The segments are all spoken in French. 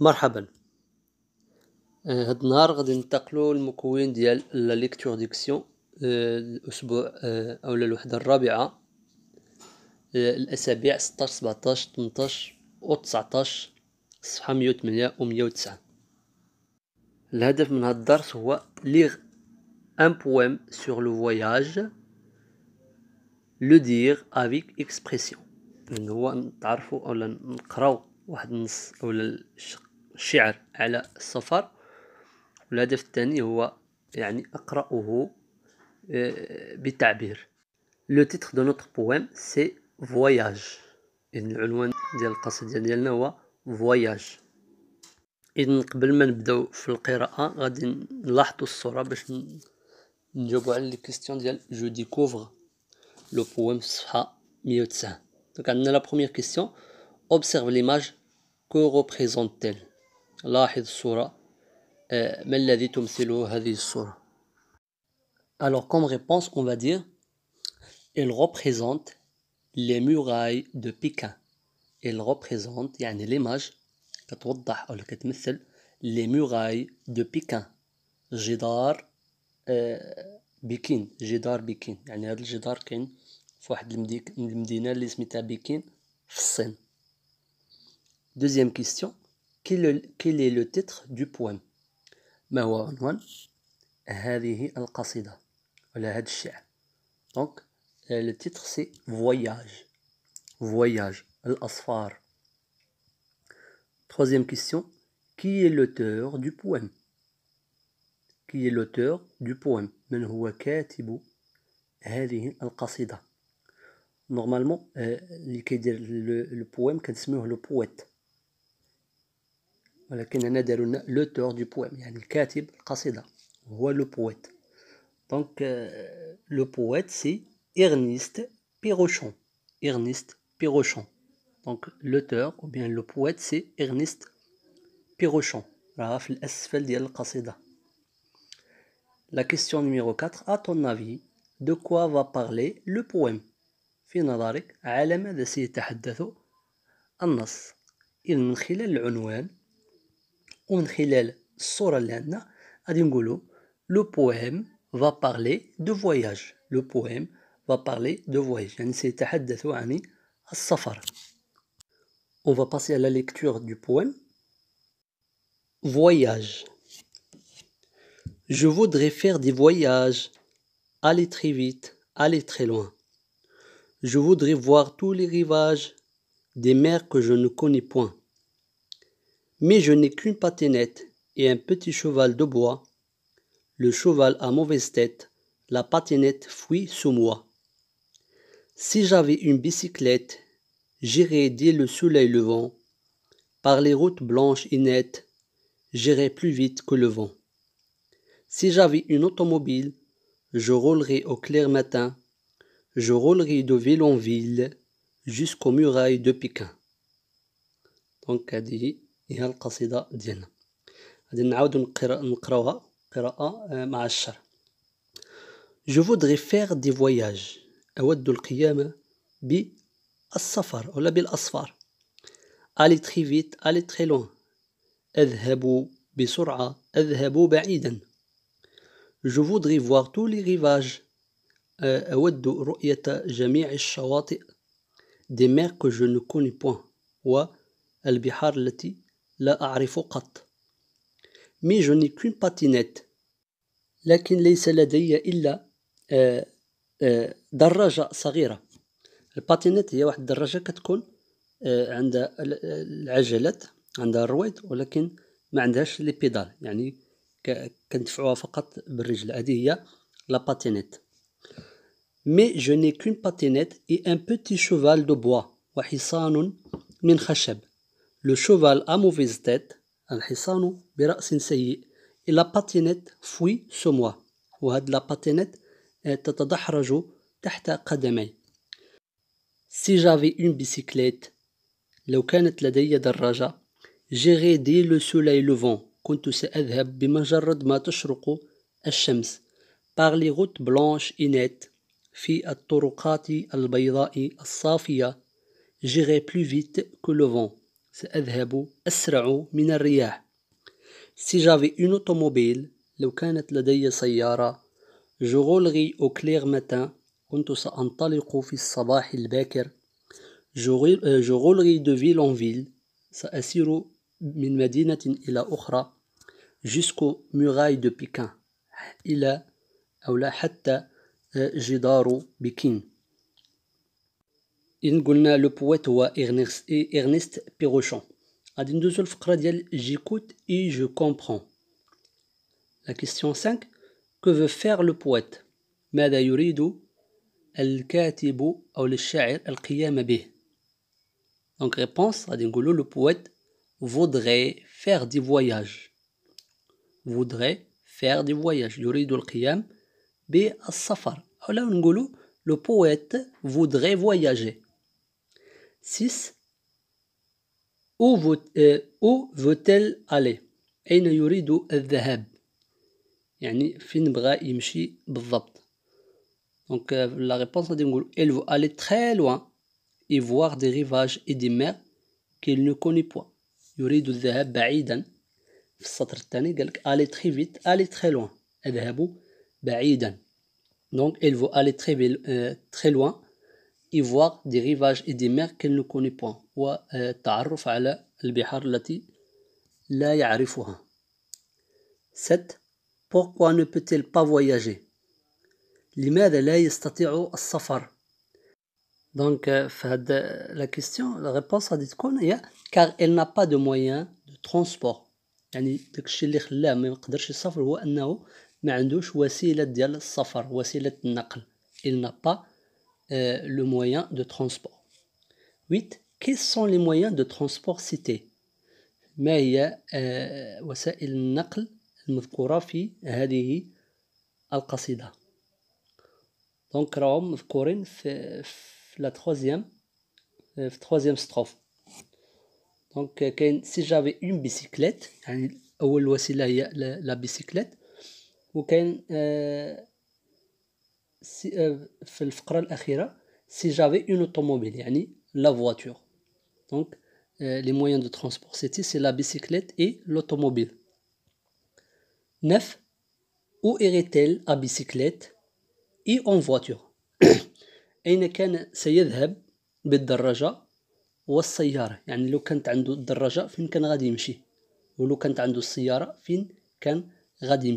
مرحبا آه، هاد النهار غادي ننتقلو للمكون ديال لا ليكتور ديكسيون آه، الاسبوع آه، اولا الوحدة الرابعة الاسابيع ستاش سبعتاش تمنتاش و تسعتاش الصفحة مية و مية الهدف من هاد الدرس هو ليغ ان بويم سور لو فواياج لو دير افيك اكسبرسيون ان هو نتعرفو اولا نقراو واحد النص اولا الشعر على السفر والهدف الثاني هو يعني اقراه آه، بالتعبير لو تيتر دو نوتغ بويم سي فواياج اذن العنوان ديال القصيده ديالنا هو فواياج اذن قبل ما نبداو في القراءه غادي نلاحظوا الصوره باش نجاوبو على لي كيستيون ديال جو ديكوفغ لو بويم في الصفحه 109 دونك عندنا لا بروميير كيستيون observe l'image que représente-t-elle لاحظ الصورة ما الذي تمثله هذه الصورة Alors comme réponse on va dire elle représente les murailles de Pékin elle représente يعني l'image كتوضح أو كتمثل les murailles de Pékin جدار بكين جدار بكين يعني هذا الجدار كاين في واحد المدينة اللي سميتها بكين في الصين Deuxième question, quel, est le titre du poème donc, euh, le titre c'est Voyage. Voyage. al Troisième question. Qui est l'auteur du poème Qui est l'auteur du poème Normalement, euh, le, poème, le poète. Voilà qui est l'auteur du poème. Il y a un créatif, Khaseda. Voilà le poète. Donc, le poète, c'est Ernest Pirochon. Ernest Pirochon. Donc, l'auteur, ou bien le poète, c'est Ernest Pirochon. La question numéro 4, à ton avis, de quoi va parler le poème le خلال va اللي عندنا غادي نقولوا لو بويم On va passer à la lecture du poème. Voyage. Je voudrais faire des voyages, aller très vite, aller très loin. Je voudrais voir tous les rivages des mers que je ne connais point mais je n'ai qu'une patinette et un petit cheval de bois. Le cheval a mauvaise tête, la patinette fuit sous moi. Si j'avais une bicyclette, j'irais dès le soleil levant, par les routes blanches et nettes, j'irais plus vite que le vent. Si j'avais une automobile, je roulerais au clair matin, je roulerais de ville en ville, jusqu'aux murailles de Pékin. Donc, هي القصيدة ديالنا غادي نعاودو نقراوها قراءة آه، مع الشر Je voudrais faire des voyages أود القيام بالسفر ولا بالأسفار Aller très vite, aller très loin أذهب بسرعة أذهب بعيدا Je voudrais voir tous les rivages آه، أود رؤية جميع الشواطئ des mers que je ne connais point والبحار التي لا أعرف قط مي جو ني كون باتينيت لكن ليس لدي إلا آه، آه، دراجة صغيرة الباتينيت هي واحد الدراجة كتكون آه، عندها العجلات عندها الرويد ولكن ما عندهاش لي بيدال يعني كندفعوها فقط بالرجل هذه هي لا باتينيت مي جو ني كون باتينيت اي ان بوتي شوفال دو بوا وحصان من خشب le cheval a mauvaise tête, al-hisanu bi-ra'sin et la patinette fuit ce moi. Ou had la patinette et tatadahraju tahta Si j'avais une bicyclette, لو كانت لدي دراجة, j'irai dès le soleil levant, كنت سأذهب Bimajarod ما تشرق الشمس, par les routes blanches et nettes, al الطرقات البيضاء الصافية, j'irai plus vite que le vent. سأذهب أسرع من الرياح Si j'avais une automobile, لو كانت لدي سيارة, je roulerais au clair matin, كنت سأنطلق في الصباح الباكر, je roulerais de ville en ville, سأسير من مدينة إلى أخرى, jusqu'aux murailles de Pékin, إلى أو لا حتى جدار بكين. le poète ou Ernest Perrochon. Erneste j'écoute et je comprends. La question 5. que veut faire le poète? Mada yurido al katab ou le Donc réponse, le poète voudrait faire des voyages. Voudrait faire des voyages. Yurido al kiyam b al le poète voudrait voyager. 6. Où veut-elle euh, aller Donc euh, la réponse elle veut aller très loin et voir des rivages et des mers qu'il ne connaît pas. يريد الذهاب aller très vite, aller très loin. Donc elle veut aller très euh, loin y voir des rivages et des mers qu'elle ne connaît point. وتعرف على البحار التي لا يعرفها. 7. Pourquoi ne peut-elle pas voyager لماذا لا يستطيع السفر Donc, euh, euh, la question, la réponse à تكون هي car elle n'a pas de moyens de transport. يعني داك الشيء اللي خلاه ما يقدرش يسافر هو انه ما عندوش وسيله ديال السفر وسيله النقل il n'a pas le moyen de transport. 8. Quels sont les moyens de transport cités Mais هي وسائل النقل le في هذه القصيدة دونك راهم مذكورين في, في لا تخوازيام في تخوازيام ستروف دونك كاين سي جافي اون بيسيكليت يعني هي euh, si, j'avais une automobile يعني la voiture donc euh, les moyens de transport c'est la bicyclette et l'automobile 9 où irait-elle à bicyclette et en voiture كان سيذهب يعني لو كانت فين كان غادي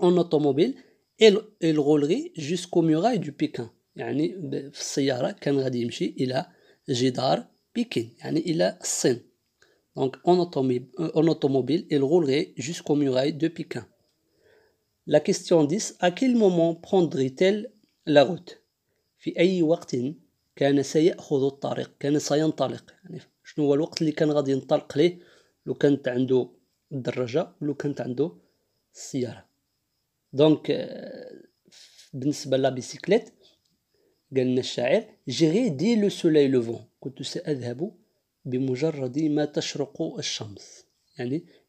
en automobile il roulerait jusqu'au muraille du Pékin. يعني في السيارة كان غادي يمشي إلى جدار بكين يعني إلى الصين Donc en automobile, euh, en automobile il roulerait jusqu'au muraille de Pékin. La question 10 à quel moment prendrait-elle la route في أي وقت كان سيأخذ الطريق كان سينطلق يعني شنو هو الوقت اللي كان غادي ينطلق ليه لو كانت عنده الدراجة ولو كانت عنده السيارة donc, la euh, bicyclette, j'irai dès le soleil le vent. Je vais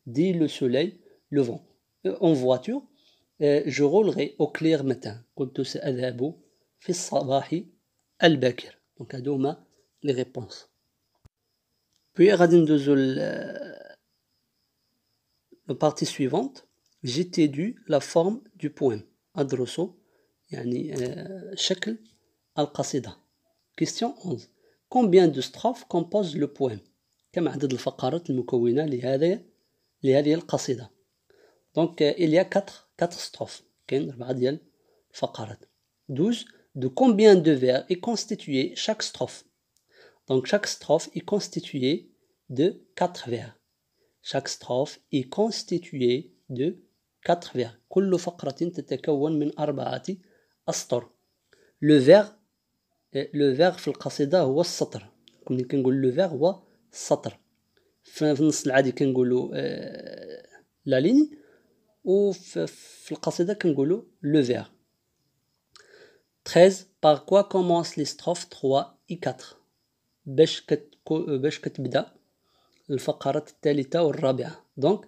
dès le soleil le vent. Euh, en voiture, euh, je roulerai au clair matin. Donc, les réponses. Puis, la partie suivante j'étais dû la forme du poème. Adrosso, yani, شكل euh, qasida Question 11. Combien de strophes compose le poème كم عدد الفقرات لهذه Donc, euh, il y a 4, 4 strophes. 4 12. De combien de vers est constituée chaque strophe Donc, chaque strophe est constituée de 4 vers. Chaque strophe est constituée de 4. فيغ كل فقرة تتكون من أربعة أسطر لو فيغ لو فيغ في القصيدة هو السطر كنا كنقول لو فيغ هو السطر في النص العادي كنقولوا لا ليني وفي القصيدة كنقولوا لو فيغ 13 par quoi commence les strophes 3 et 4 باش كت باش كتبدا الفقرات الثالثة والرابعة دونك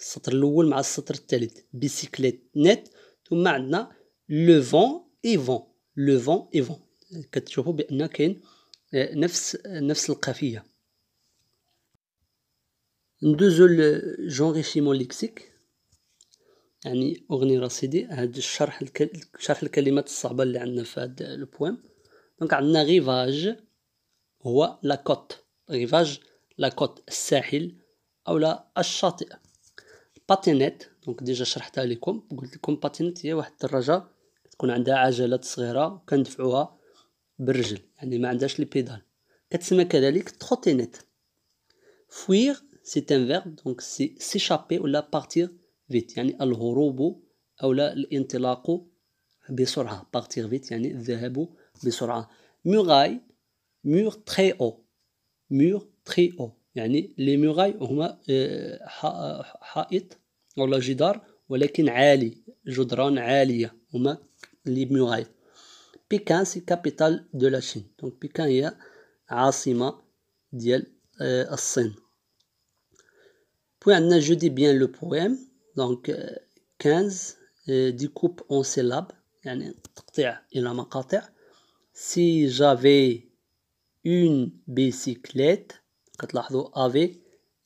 السطر الاول مع السطر الثالث بيسيكليت نت ثم عندنا لو فون اي فون لو فون اي فون كتشوفوا بان كاين آه، نفس آه، نفس القافيه ندوزو لجونغيشيمون ليكسيك يعني اغني رصيدي هاد الشرح الكل... شرح الكلمات الصعبه اللي عندنا في هاد البويم دونك عندنا غيفاج هو لاكوت غيفاج لاكوت الساحل او لا الشاطئ باتينيت دونك ديجا شرحتها لكم قلت لكم باتينيت هي واحد الدراجه كتكون عندها عجلات صغيره وكندفعوها بالرجل يعني ما عندهاش لي بيدال كتسمى كذلك تروتينيت فوير سي ان فيرب دونك سي سيشابي ولا بارتير فيت يعني الهروب او لا الانطلاق بسرعه بارتير فيت يعني الذهاب بسرعه موراي مور تري او مور تري او يعني لي موراي هما euh، euh، حائط ولا جدار ولكن عالي جدران عالية هما لي ميوراي بيكان سي كابيتال دو لا شين دونك بيكان هي عاصمة ديال آه، الصين بوي عندنا جو دي بيان لو بويم دونك 15 آه، آه، كوب اون سيلاب يعني تقطيع إلى مقاطع سي جافي اون بيسيكليت كتلاحظوا افي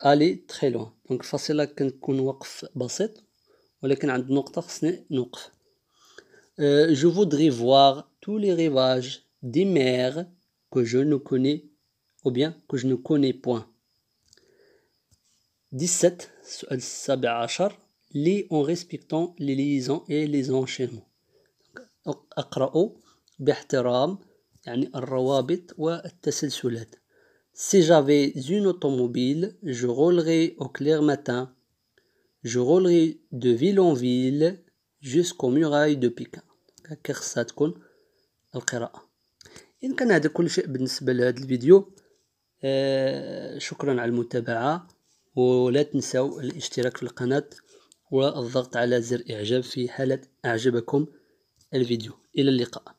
aller très loin donc الفاصله كنكون واقف بسيط ولكن عند نقطه خصني نوقف je voudrais voir tous les rivages des mers que je ne connais ou bien que je ne connais point 17 سؤال 17 les en respectant les liaisons et les enchaînements أقرأ باحترام يعني الروابط والتسلسلات Si j'avais une automobile, je roulerais au clair matin. Je roulerais de ville en ville jusqu'aux murailles de Pékin. هكا خصها تكون القراءة إن كان هذا كل شيء بالنسبة لهذا الفيديو آه شكرا على المتابعة ولا تنسوا الاشتراك في القناة والضغط على زر إعجاب في حالة أعجبكم الفيديو إلى اللقاء